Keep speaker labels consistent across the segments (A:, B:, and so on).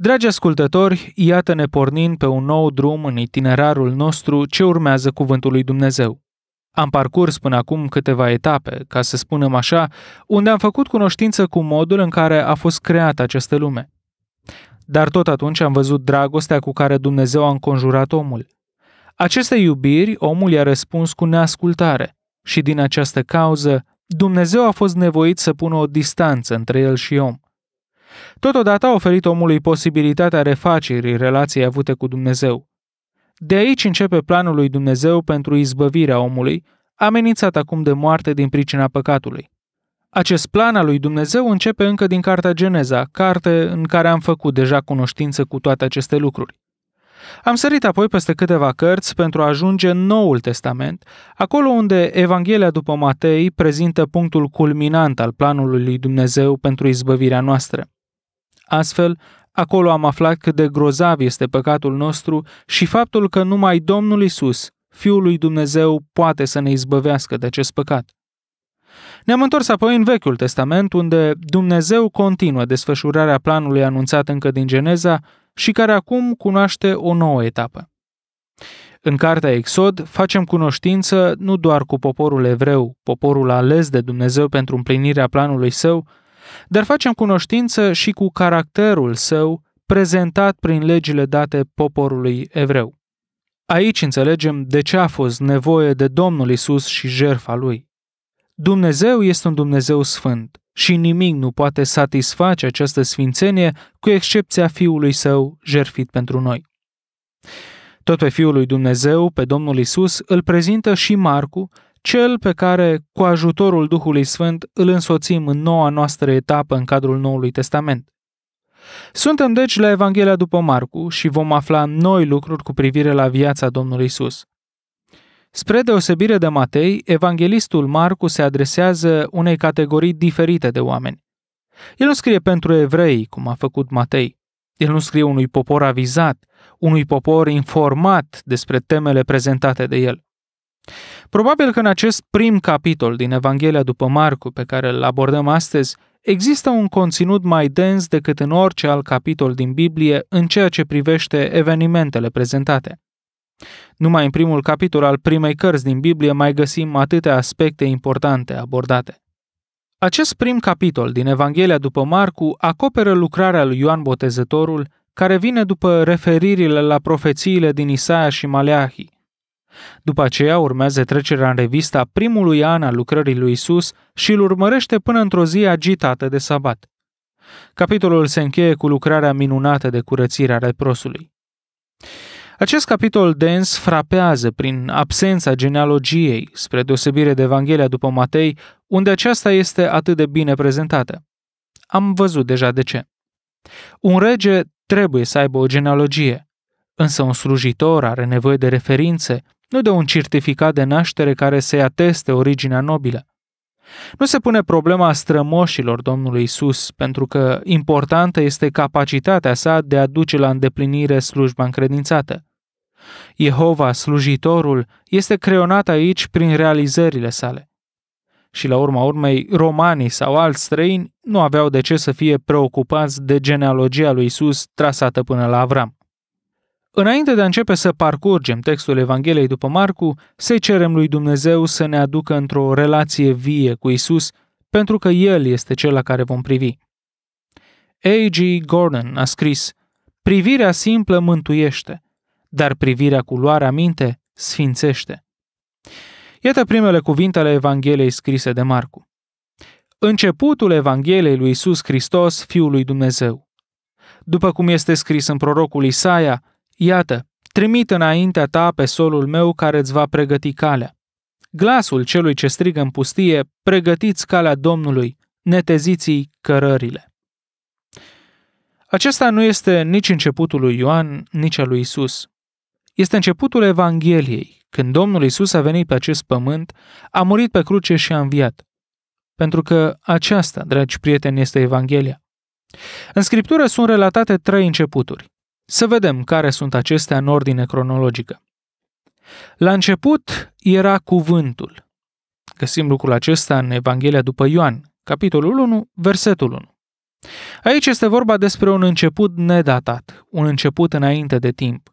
A: Dragi ascultători, iată-ne pornind pe un nou drum în itinerarul nostru ce urmează cuvântul lui Dumnezeu. Am parcurs până acum câteva etape, ca să spunem așa, unde am făcut cunoștință cu modul în care a fost creată această lume. Dar tot atunci am văzut dragostea cu care Dumnezeu a înconjurat omul. Aceste iubiri omul i-a răspuns cu neascultare și din această cauză Dumnezeu a fost nevoit să pună o distanță între el și om. Totodată a oferit omului posibilitatea refacerii relației avute cu Dumnezeu. De aici începe planul lui Dumnezeu pentru izbăvirea omului, amenințat acum de moarte din pricina păcatului. Acest plan al lui Dumnezeu începe încă din Cartea Geneza, carte în care am făcut deja cunoștință cu toate aceste lucruri. Am sărit apoi peste câteva cărți pentru a ajunge în Noul Testament, acolo unde Evanghelia după Matei prezintă punctul culminant al planului lui Dumnezeu pentru izbăvirea noastră. Astfel, acolo am aflat cât de grozav este păcatul nostru și faptul că numai Domnul Isus, Fiul lui Dumnezeu, poate să ne izbăvească de acest păcat. Ne-am întors apoi în Vechiul Testament, unde Dumnezeu continuă desfășurarea planului anunțat încă din Geneza și care acum cunoaște o nouă etapă. În cartea Exod facem cunoștință nu doar cu poporul evreu, poporul ales de Dumnezeu pentru împlinirea planului său, dar facem cunoștință și cu caracterul său prezentat prin legile date poporului evreu. Aici înțelegem de ce a fost nevoie de Domnul Isus și jertfa lui. Dumnezeu este un Dumnezeu sfânt și nimic nu poate satisface această sfințenie cu excepția Fiului Său jertfit pentru noi. Tot pe Fiul lui Dumnezeu, pe Domnul Isus, îl prezintă și Marcu, cel pe care, cu ajutorul Duhului Sfânt, îl însoțim în noua noastră etapă în cadrul Noului Testament. Suntem deci la Evanghelia după Marcu și vom afla noi lucruri cu privire la viața Domnului Isus. Spre deosebire de Matei, evanghelistul Marcu se adresează unei categorii diferite de oameni. El nu scrie pentru evrei, cum a făcut Matei. El nu scrie unui popor avizat, unui popor informat despre temele prezentate de el. Probabil că în acest prim capitol din Evanghelia după Marcu, pe care îl abordăm astăzi, există un conținut mai dens decât în orice alt capitol din Biblie în ceea ce privește evenimentele prezentate. Numai în primul capitol al primei cărți din Biblie mai găsim atâtea aspecte importante abordate. Acest prim capitol din Evanghelia după Marcu acoperă lucrarea lui Ioan Botezătorul, care vine după referirile la profețiile din Isaia și Maleahii, după aceea urmează trecerea în revista primului an al lucrării lui Isus și îl urmărește până într-o zi agitată de sabat. Capitolul se încheie cu lucrarea minunată de curățire a leprosului. Acest capitol dens frapează prin absența genealogiei, spre deosebire de Evanghelia după Matei, unde aceasta este atât de bine prezentată. Am văzut deja de ce. Un rege trebuie să aibă o genealogie, însă un slujitor are nevoie de referințe, nu de un certificat de naștere care să-i ateste originea nobilă. Nu se pune problema strămoșilor Domnului Isus, pentru că importantă este capacitatea sa de a duce la îndeplinire slujba încredințată. Jehova, slujitorul, este creonat aici prin realizările sale. Și la urma urmei, romanii sau alți străini nu aveau de ce să fie preocupați de genealogia lui Isus trasată până la Avram. Înainte de a începe să parcurgem textul Evangheliei după Marcu, să cerem lui Dumnezeu să ne aducă într-o relație vie cu Isus, pentru că El este cel la care vom privi. A.G. Gordon a scris, Privirea simplă mântuiește, dar privirea cu luarea minte sfințește. Iată primele cuvinte ale Evangheliei scrise de Marcu. Începutul Evangheliei lui Isus Hristos, Fiul lui Dumnezeu. După cum este scris în prorocul Isaia, Iată, trimit înaintea ta pe solul meu care îți va pregăti calea. Glasul celui ce strigă în pustie, pregătiți calea Domnului, neteziți cărările. Acesta nu este nici începutul lui Ioan, nici al lui Isus. Este începutul Evangheliei, când Domnul Isus a venit pe acest pământ, a murit pe cruce și a înviat. Pentru că aceasta, dragi prieteni, este Evanghelia. În Scriptură sunt relatate trei începuturi. Să vedem care sunt acestea în ordine cronologică. La început era cuvântul. Găsim lucrul acesta în Evanghelia după Ioan, capitolul 1, versetul 1. Aici este vorba despre un început nedatat, un început înainte de timp.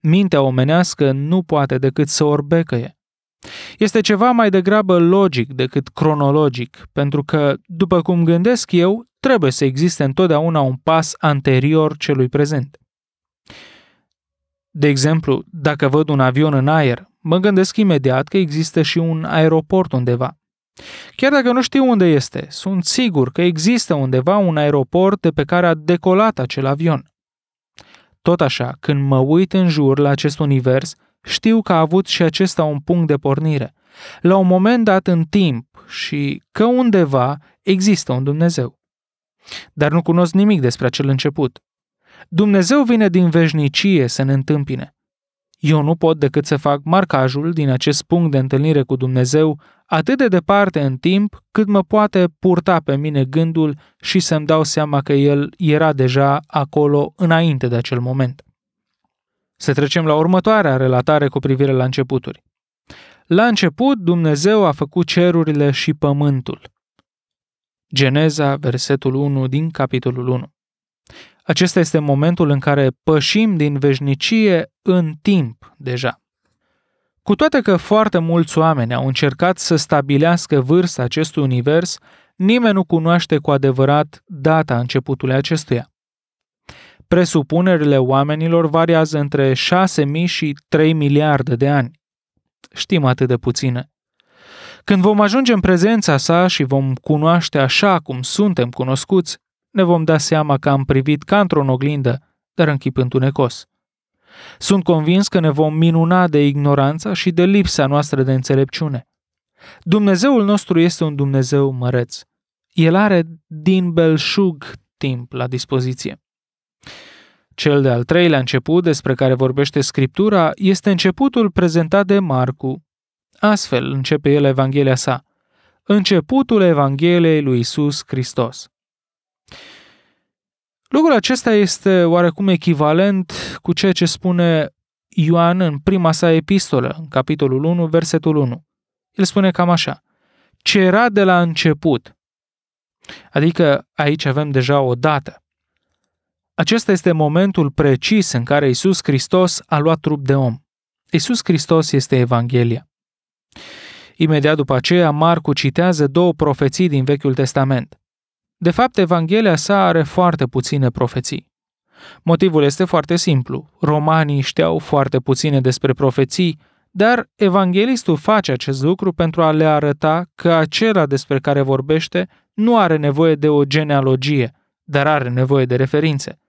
A: Mintea omenească nu poate decât să orbecăie. Este ceva mai degrabă logic decât cronologic, pentru că, după cum gândesc eu, trebuie să existe întotdeauna un pas anterior celui prezent. De exemplu, dacă văd un avion în aer, mă gândesc imediat că există și un aeroport undeva. Chiar dacă nu știu unde este, sunt sigur că există undeva un aeroport de pe care a decolat acel avion. Tot așa, când mă uit în jur la acest univers, știu că a avut și acesta un punct de pornire. La un moment dat în timp și că undeva există un Dumnezeu. Dar nu cunosc nimic despre acel început. Dumnezeu vine din veșnicie să ne întâmpine. Eu nu pot decât să fac marcajul din acest punct de întâlnire cu Dumnezeu atât de departe în timp cât mă poate purta pe mine gândul și să-mi dau seama că El era deja acolo înainte de acel moment. Să trecem la următoarea relatare cu privire la începuturi. La început, Dumnezeu a făcut cerurile și pământul. Geneza, versetul 1 din capitolul 1. Acesta este momentul în care pășim din veșnicie în timp deja. Cu toate că foarte mulți oameni au încercat să stabilească vârsta acestui univers, nimeni nu cunoaște cu adevărat data începutului acestuia. Presupunerile oamenilor variază între 6.000 și 3 miliarde de ani. Știm atât de puține. Când vom ajunge în prezența sa și vom cunoaște așa cum suntem cunoscuți, ne vom da seama că am privit ca într-o oglindă, dar în chip întunecos. Sunt convins că ne vom minuna de ignoranța și de lipsa noastră de înțelepciune. Dumnezeul nostru este un Dumnezeu măreț. El are din belșug timp la dispoziție. Cel de-al treilea început despre care vorbește Scriptura este începutul prezentat de Marcu. Astfel începe el Evanghelia sa. Începutul Evangheliei lui Isus Hristos. Lucrul acesta este oarecum echivalent cu ceea ce spune Ioan în prima sa epistolă, în capitolul 1, versetul 1. El spune cam așa. Ce era de la început. Adică aici avem deja o dată. Acesta este momentul precis în care Isus Hristos a luat trup de om. Isus Hristos este Evanghelia. Imediat după aceea, Marcu citează două profeții din Vechiul Testament. De fapt, Evanghelia sa are foarte puține profeții. Motivul este foarte simplu. Romanii știau foarte puține despre profeții, dar evanghelistul face acest lucru pentru a le arăta că acela despre care vorbește nu are nevoie de o genealogie, dar are nevoie de referințe.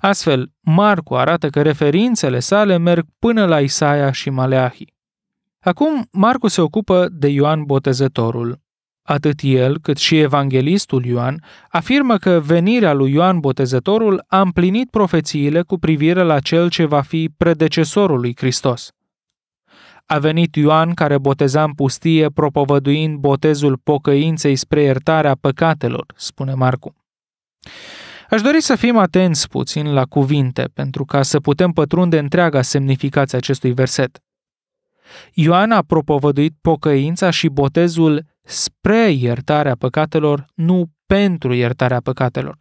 A: Astfel, Marcu arată că referințele sale merg până la Isaia și Maleahi. Acum, Marcu se ocupă de Ioan Botezătorul. Atât el, cât și evanghelistul Ioan afirmă că venirea lui Ioan Botezătorul a împlinit profețiile cu privire la cel ce va fi predecesorul lui Hristos. A venit Ioan care boteza în pustie, propovăduind botezul pocăinței spre iertarea păcatelor, spune Marcu. Aș dori să fim atenți puțin la cuvinte, pentru ca să putem pătrunde întreaga semnificație acestui verset. Ioan a propovăduit pocăința și botezul spre iertarea păcatelor, nu pentru iertarea păcatelor.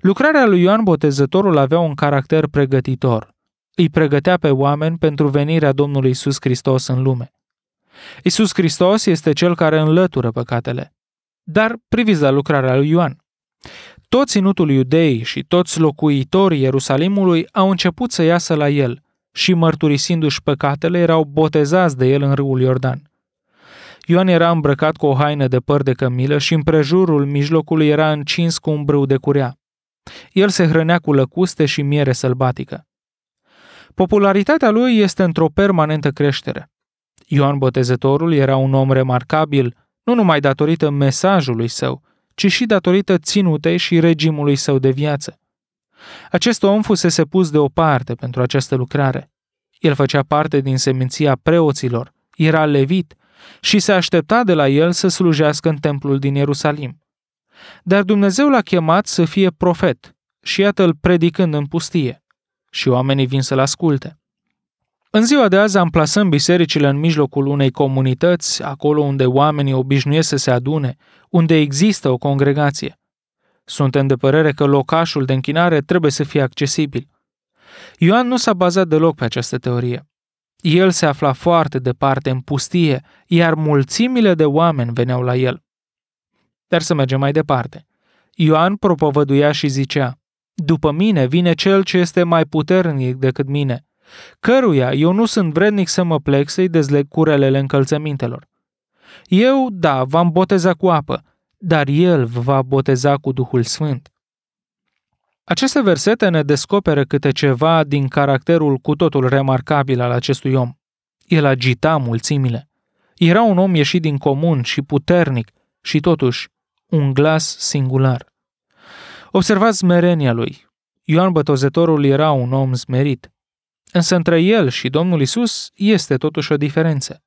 A: Lucrarea lui Ioan Botezătorul avea un caracter pregătitor. Îi pregătea pe oameni pentru venirea Domnului Isus Hristos în lume. Isus Hristos este cel care înlătură păcatele. Dar priviți la lucrarea lui Ioan. Tot ținutul iudei și toți locuitorii Ierusalimului au început să iasă la el și, mărturisindu-și păcatele, erau botezați de el în râul Iordan. Ioan era îmbrăcat cu o haină de păr de cămilă și împrejurul mijlocului era încins cu un brâu de curea. El se hrănea cu lăcuste și miere sălbatică. Popularitatea lui este într-o permanentă creștere. Ioan Botezătorul era un om remarcabil, nu numai datorită mesajului său, ci și datorită ținutei și regimului său de viață. Acest om fusese pus deoparte pentru această lucrare. El făcea parte din seminția preoților, era levit și se aștepta de la el să slujească în templul din Ierusalim. Dar Dumnezeu l-a chemat să fie profet și iată-l predicând în pustie. Și oamenii vin să-l asculte. În ziua de azi amplasăm bisericile în mijlocul unei comunități, acolo unde oamenii obișnuiesc să se adune, unde există o congregație. Suntem de părere că locașul de închinare trebuie să fie accesibil. Ioan nu s-a bazat deloc pe această teorie. El se afla foarte departe în pustie, iar mulțimile de oameni veneau la el. Dar să mergem mai departe. Ioan propovăduia și zicea, După mine vine cel ce este mai puternic decât mine, căruia eu nu sunt vrednic să mă plec să-i dezleg curelele încălțămintelor. Eu, da, v-am botezat cu apă, dar el vă va boteza cu Duhul Sfânt. Aceste versete ne descoperă câte ceva din caracterul cu totul remarcabil al acestui om. El agita mulțimile. Era un om ieșit din comun și puternic și totuși un glas singular. Observați smerenia lui. Ioan Bătozetorul era un om smerit. Însă între el și Domnul Isus este totuși o diferență.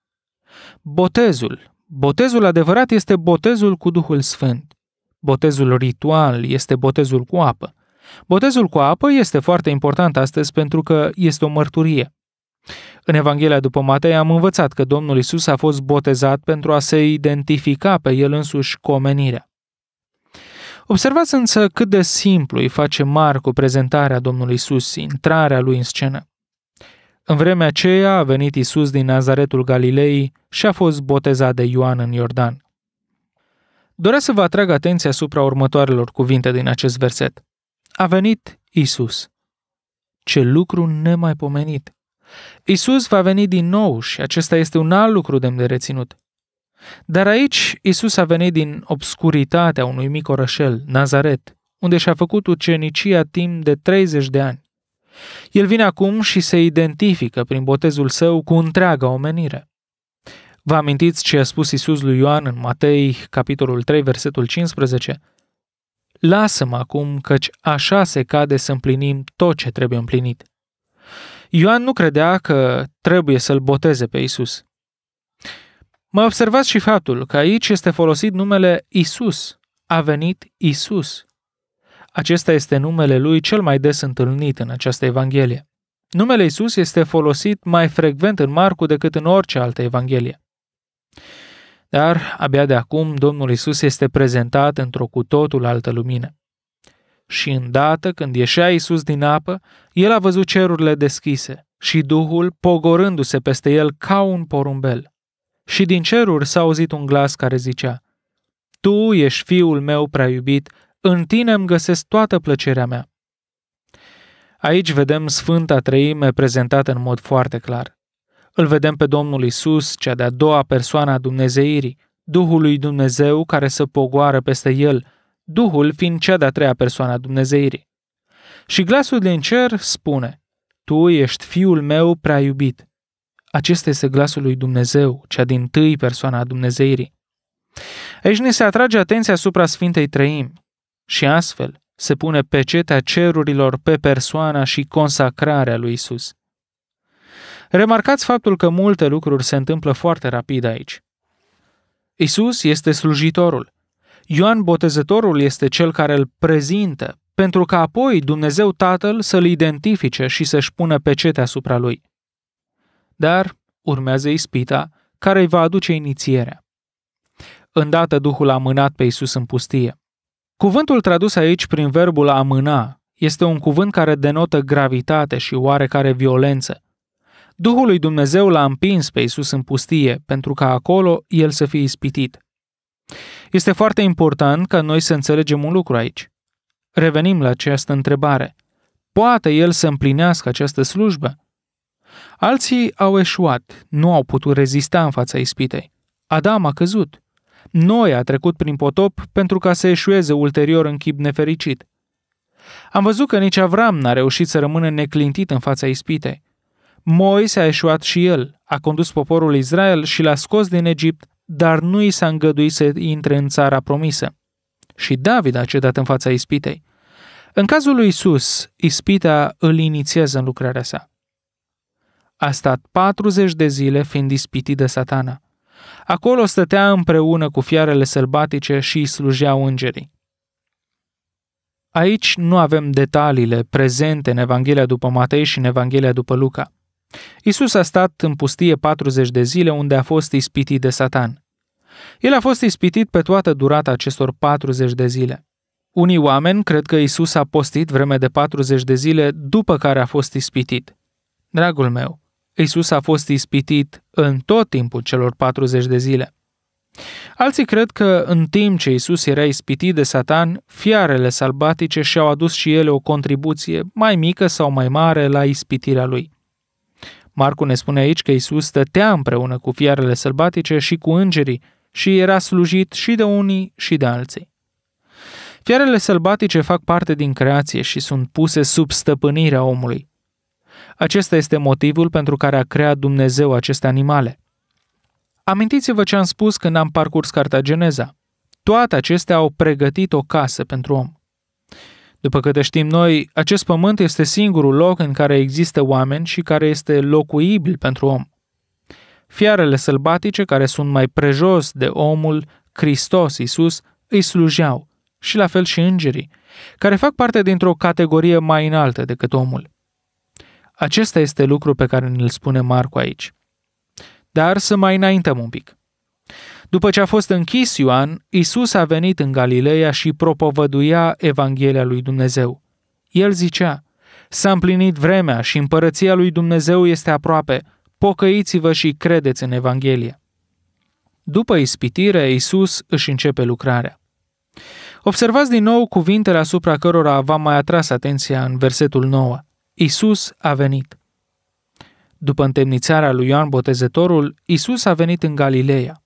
A: Botezul, botezul adevărat este botezul cu Duhul Sfânt. Botezul ritual este botezul cu apă. Botezul cu apă este foarte important astăzi pentru că este o mărturie. În Evanghelia după Matei am învățat că Domnul Isus a fost botezat pentru a se identifica pe el însuși cu omenirea. Observați însă cât de simplu îi face Marcu prezentarea Domnului Isus, intrarea lui în scenă. În vremea aceea a venit Isus din Nazaretul Galilei și a fost botezat de Ioan în Iordan. Doresc să vă atrag atenția asupra următoarelor cuvinte din acest verset a venit Isus. Ce lucru nemaipomenit! Isus va veni din nou și acesta este un alt lucru demn de reținut. Dar aici Isus a venit din obscuritatea unui mic orășel, Nazaret, unde și-a făcut ucenicia timp de 30 de ani. El vine acum și se identifică prin botezul său cu întreaga omenire. Vă amintiți ce a spus Isus lui Ioan în Matei, capitolul 3, versetul 15? Lasă-mă acum, căci așa se cade să împlinim tot ce trebuie împlinit. Ioan nu credea că trebuie să-l boteze pe Isus. Mai observați și faptul că aici este folosit numele Isus. A venit Isus. Acesta este numele lui cel mai des întâlnit în această Evanghelie. Numele Isus este folosit mai frecvent în Marcu decât în orice altă Evanghelie. Dar, abia de acum, Domnul Isus este prezentat într-o cu totul altă lumină. Și îndată când ieșea Isus din apă, el a văzut cerurile deschise și Duhul pogorându-se peste el ca un porumbel. Și din ceruri s-a auzit un glas care zicea, Tu ești fiul meu prea iubit, în tine îmi găsesc toată plăcerea mea. Aici vedem Sfânta Treime prezentată în mod foarte clar. Îl vedem pe Domnul Isus, cea de-a doua persoană a Dumnezeirii, Duhul lui Dumnezeu care se pogoară peste el, Duhul fiind cea de-a treia persoană a Dumnezeirii. Și glasul din cer spune, Tu ești fiul meu prea iubit. Acesta este glasul lui Dumnezeu, cea din tâi persoană a Dumnezeirii. Aici ne se atrage atenția asupra Sfintei Trăimi și astfel se pune pecetea cerurilor pe persoana și consacrarea lui Isus. Remarcați faptul că multe lucruri se întâmplă foarte rapid aici. Isus este slujitorul. Ioan Botezătorul este cel care îl prezintă, pentru că apoi Dumnezeu Tatăl să-l identifice și să-și pună pecete asupra lui. Dar urmează ispita care îi va aduce inițierea. Îndată Duhul a mânat pe Isus în pustie. Cuvântul tradus aici prin verbul a mâna este un cuvânt care denotă gravitate și oarecare violență. Duhul lui Dumnezeu l-a împins pe Isus în pustie, pentru ca acolo el să fie ispitit. Este foarte important ca noi să înțelegem un lucru aici. Revenim la această întrebare. Poate el să împlinească această slujbă? Alții au eșuat, nu au putut rezista în fața ispitei. Adam a căzut. Noi a trecut prin potop pentru ca să eșueze ulterior în chip nefericit. Am văzut că nici Avram n-a reușit să rămână neclintit în fața ispitei. Moise a eșuat și el, a condus poporul Israel și l-a scos din Egipt, dar nu i s-a îngăduit să intre în țara promisă. Și David a cedat în fața ispitei. În cazul lui Isus, ispita îl inițiază în lucrarea sa. A stat 40 de zile fiind ispitit de satana. Acolo stătea împreună cu fiarele sălbatice și îi slujeau îngerii. Aici nu avem detaliile prezente în Evanghelia după Matei și în Evanghelia după Luca – Isus a stat în pustie 40 de zile unde a fost ispitit de Satan. El a fost ispitit pe toată durata acestor 40 de zile. Unii oameni cred că Isus a postit vreme de 40 de zile după care a fost ispitit. Dragul meu, Isus a fost ispitit în tot timpul celor 40 de zile. Alții cred că în timp ce Isus era ispitit de Satan, fiarele salbatice și-au adus și ele o contribuție mai mică sau mai mare la ispitirea lui. Marcu ne spune aici că Isus stătea împreună cu fiarele sălbatice și cu îngerii și era slujit și de unii și de alții. Fiarele sălbatice fac parte din creație și sunt puse sub stăpânirea omului. Acesta este motivul pentru care a creat Dumnezeu aceste animale. Amintiți-vă ce am spus când am parcurs Cartageneza. Toate acestea au pregătit o casă pentru om. După câte știm noi, acest pământ este singurul loc în care există oameni și care este locuibil pentru om. Fiarele sălbatice care sunt mai prejos de omul, Hristos Iisus, îi slujeau, și la fel și îngerii, care fac parte dintr-o categorie mai înaltă decât omul. Acesta este lucru pe care ne-l spune Marcu aici. Dar să mai înaintăm un pic. După ce a fost închis Ioan, Isus a venit în Galileea și propovăduia Evanghelia lui Dumnezeu. El zicea, S-a împlinit vremea și împărăția lui Dumnezeu este aproape, pocăiți-vă și credeți în Evanghelie. După ispitire, Isus își începe lucrarea. Observați din nou cuvintele asupra cărora v-am mai atras atenția în versetul 9. Isus a venit. După întemnițarea lui Ioan Botezătorul, Isus a venit în Galileea.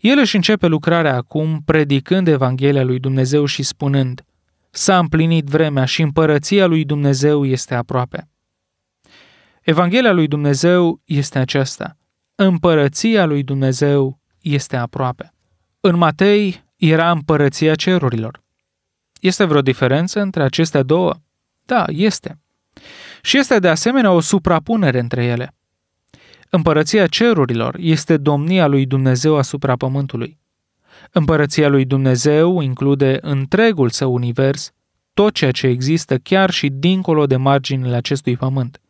A: El își începe lucrarea acum predicând Evanghelia lui Dumnezeu și spunând, S-a împlinit vremea și împărăția lui Dumnezeu este aproape. Evanghelia lui Dumnezeu este aceasta. Împărăția lui Dumnezeu este aproape. În Matei era împărăția cerurilor. Este vreo diferență între acestea două? Da, este. Și este de asemenea o suprapunere între ele. Împărăția cerurilor este domnia lui Dumnezeu asupra pământului. Împărăția lui Dumnezeu include întregul său univers, tot ceea ce există chiar și dincolo de marginile acestui pământ.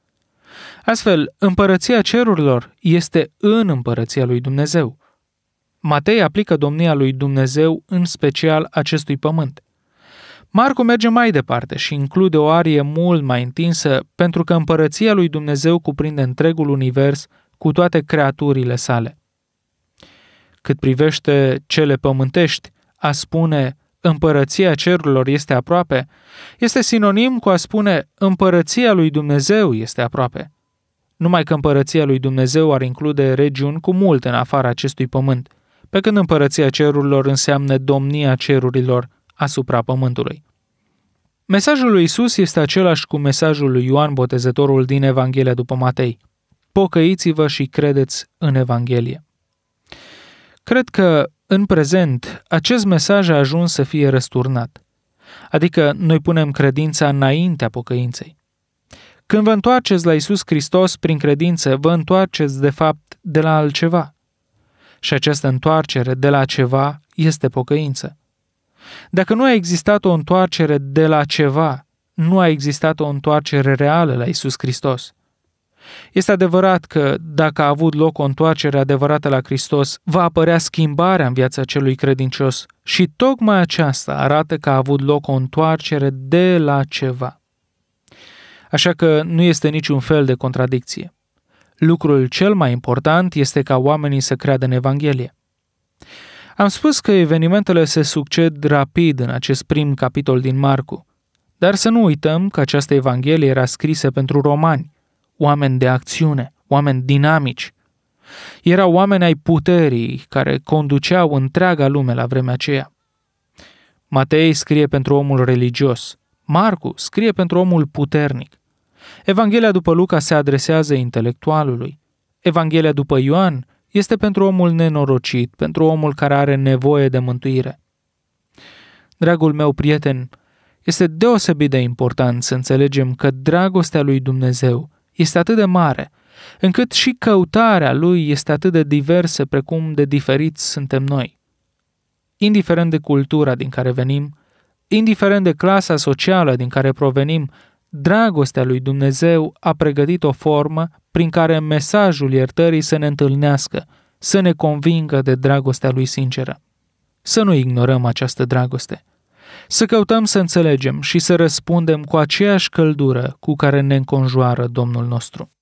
A: Astfel, împărăția cerurilor este în împărăția lui Dumnezeu. Matei aplică domnia lui Dumnezeu în special acestui pământ. Marcu merge mai departe și include o arie mult mai întinsă pentru că împărăția lui Dumnezeu cuprinde întregul univers cu toate creaturile sale. Cât privește cele pământești, a spune împărăția cerurilor este aproape, este sinonim cu a spune împărăția lui Dumnezeu este aproape. Numai că împărăția lui Dumnezeu ar include regiuni cu mult în afara acestui pământ, pe când împărăția cerurilor înseamnă domnia cerurilor asupra pământului. Mesajul lui Isus este același cu mesajul lui Ioan Botezătorul din Evanghelia după Matei – pocăiți-vă și credeți în Evanghelie. Cred că, în prezent, acest mesaj a ajuns să fie răsturnat. Adică noi punem credința înaintea pocăinței. Când vă întoarceți la Isus Hristos prin credință, vă întoarceți de fapt de la altceva. Și această întoarcere de la ceva este pocăință. Dacă nu a existat o întoarcere de la ceva, nu a existat o întoarcere reală la Isus Hristos. Este adevărat că, dacă a avut loc o întoarcere adevărată la Hristos, va apărea schimbarea în viața celui credincios și tocmai aceasta arată că a avut loc o întoarcere de la ceva. Așa că nu este niciun fel de contradicție. Lucrul cel mai important este ca oamenii să creadă în Evanghelie. Am spus că evenimentele se succed rapid în acest prim capitol din Marcu, dar să nu uităm că această Evanghelie era scrisă pentru romani, oameni de acțiune, oameni dinamici. Erau oameni ai puterii care conduceau întreaga lume la vremea aceea. Matei scrie pentru omul religios, Marcu scrie pentru omul puternic. Evanghelia după Luca se adresează intelectualului. Evanghelia după Ioan este pentru omul nenorocit, pentru omul care are nevoie de mântuire. Dragul meu prieten, este deosebit de important să înțelegem că dragostea lui Dumnezeu este atât de mare, încât și căutarea lui este atât de diversă precum de diferiți suntem noi. Indiferent de cultura din care venim, indiferent de clasa socială din care provenim, dragostea lui Dumnezeu a pregătit o formă prin care mesajul iertării să ne întâlnească, să ne convingă de dragostea lui sinceră. Să nu ignorăm această dragoste. Să căutăm să înțelegem și să răspundem cu aceeași căldură cu care ne înconjoară Domnul nostru.